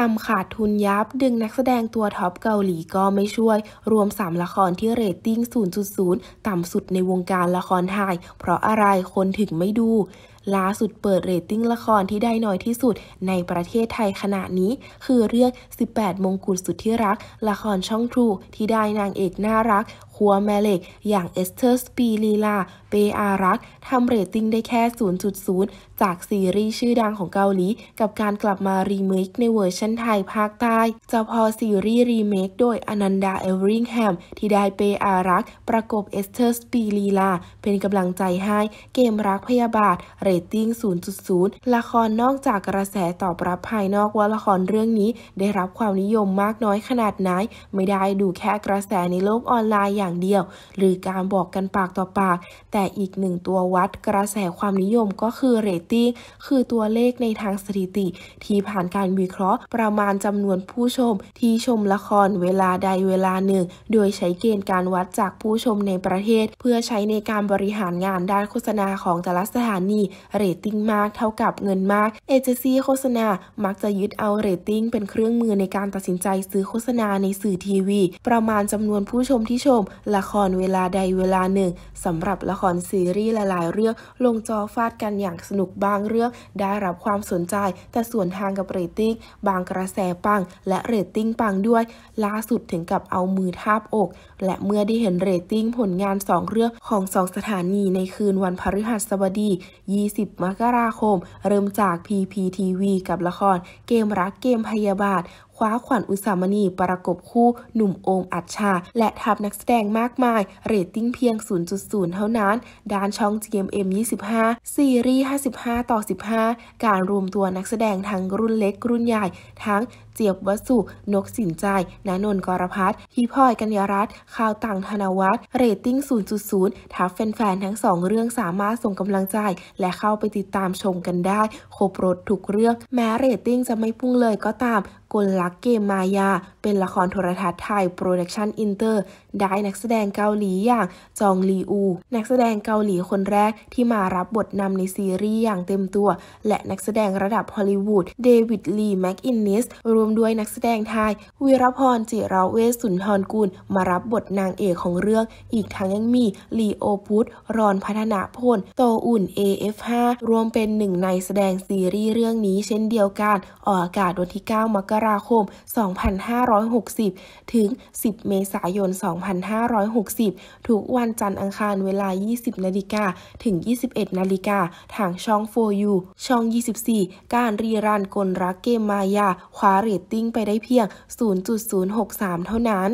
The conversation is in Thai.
ทำขาดทุนยับดึงนักแสดงตัวท็อปเกาหลีก็ไม่ช่วย รวม 3 ละครที่เรตติ้ง 0.0 ต่ำสุดในวงการละครไทย เพราะอะไรคนถึงไม่ดูล่าสุดเปิดเรตติ้งละครที่ได้น้อยที่สุดในประเทศไทยขณะนี้ คือเรื่อง 18 มงกุฎสุดที่รัก ละครช่องทรูที่ได้นางเอกน่ารักครัวแม่เหล็ก อย่างเอสเทอร์สปีลีลา เปอารักทำเรตติ้งได้แค่ 0.0 จากซีรีส์ชื่อดังของเกาหลี กับการกลับมารีเมคในเวอร์ชันไทยภาคใต้จะพอซีรีส์รีเมค โดยอนันดาเอลริงแฮมที่ได้เปอารัก ประกบเอสเทอร์สปีลีลาเป็นกำลังใจให้เกมรักพยาบาทเรตติ้ง 0.0 ละครนอกจากกระแสตอบรับภายนอกว่าละครเรื่องนี้ ได้รับความนิยมมากน้อยขนาดไหน ไม่ได้ดูแค่กระแสในโลกออนไลน์อย่างเดียว หรือการบอกกันปากต่อปาก แต่อีกหนึ่งตัววัดกระแสความนิยมก็คือเรตติ้งคือตัวเลขในทางสถิติ ที่ผ่านการวิเคราะห์ ประมาณจำนวนผู้ชมที่ชมละครเวลาใดเวลาหนึ่ง โดยใช้เกณฑ์การวัดจากผู้ชมในประเทศ เพื่อใช้ในการบริหารงานด้านโฆษณาของแต่ละสถานี เรตติ้งมากเท่ากับเงินมากเอเจซี่โฆษณา มักจะยึดเอาเรตติ้งเป็นเครื่องมือในการตัดสินใจซื้อโฆษณาในสื่อทีวี ประมาณจำนวนผู้ชมที่ชมละครเวลาใดเวลาหนึ่งสำหรับละครซีรีส์หลายๆเรื่องลงจอฟาดกันอย่างสนุกบางเรื่องได้รับความสนใจ แต่ส่วนทางกับเรตติ้ง บางกระแสปัง และเรตติ้งปังด้วยล่าสุดถึงกับเอามือทาบอก และเมื่อได้เห็นเรตติ้งผลงาน 2 เรื่องของ2สถานีในคืนวันพฤหัสบดี 20 มกราคม เริ่มจาก PPTV กับละคร เกมรักเกมพยาบาทคว้าขวัญอุสามณีประกบคู่หนุ่มโอมอัจฉาและทัพนักแสดงมากมาย เรตติ้งเพียง 0.0 เท่านั้น ด้านช่อง GMM 25 ซีรีส์ 55 ต่อ 15 การรวมตัวนักแสดง ทั้งรุ่นเล็ก รุ่นใหญ่ ทั้งเจี๊ยบวสุ นกสินใจนานนกรพัฒนพี่พลอยกัญญรัตน์ข่าวต่างธนวัฒน์เรตติ้ง0.0 ทับแฟนๆ ทั้งสองเรื่องสามารถส่งกำลังใจ และเข้าไปติดตามชมกันได้ ครบรถทุกเรื่อง แม้เรตติ้งจะไม่พุ่งเลยก็ตามกลลักเกมมายา เป็นละครโทรทัศน์ไทยโปรดักชันอินเตอร์ได้นักแสดงเกาหลีอย่างจองลีอู นักแสดงเกาหลีคนแรกที่มารับบทนำในซีรีส์อย่างเต็มตัว และนักแสดงระดับฮอลลีวูดเดวิดลีแม็กอินนิสรว่วมด้วยนักแสดงไทยวีรพร จิราเวสุนทรกุลมารับบทนางเอกของเรื่อง อีกทั้งยังมีลีโอพุธรอนพัฒนาพลโตอุ่น AF5 รวมเป็นหนึ่งในแสดงซีรีส์เรื่องนี้เช่นเดียวกันออกอากาศวันที่ 9 มกราคม 2560 ถึง 10 เมษายน 2560ทุกวันจันทร์อังคารเวลา 20นาฬิกาถึง 21นาฬิกาทางช่อง 4U ช่อง 24 การรีรันกลรักเกมมายาคว้าเหรีตติ้งไปได้เพียง 0.063 เท่านั้น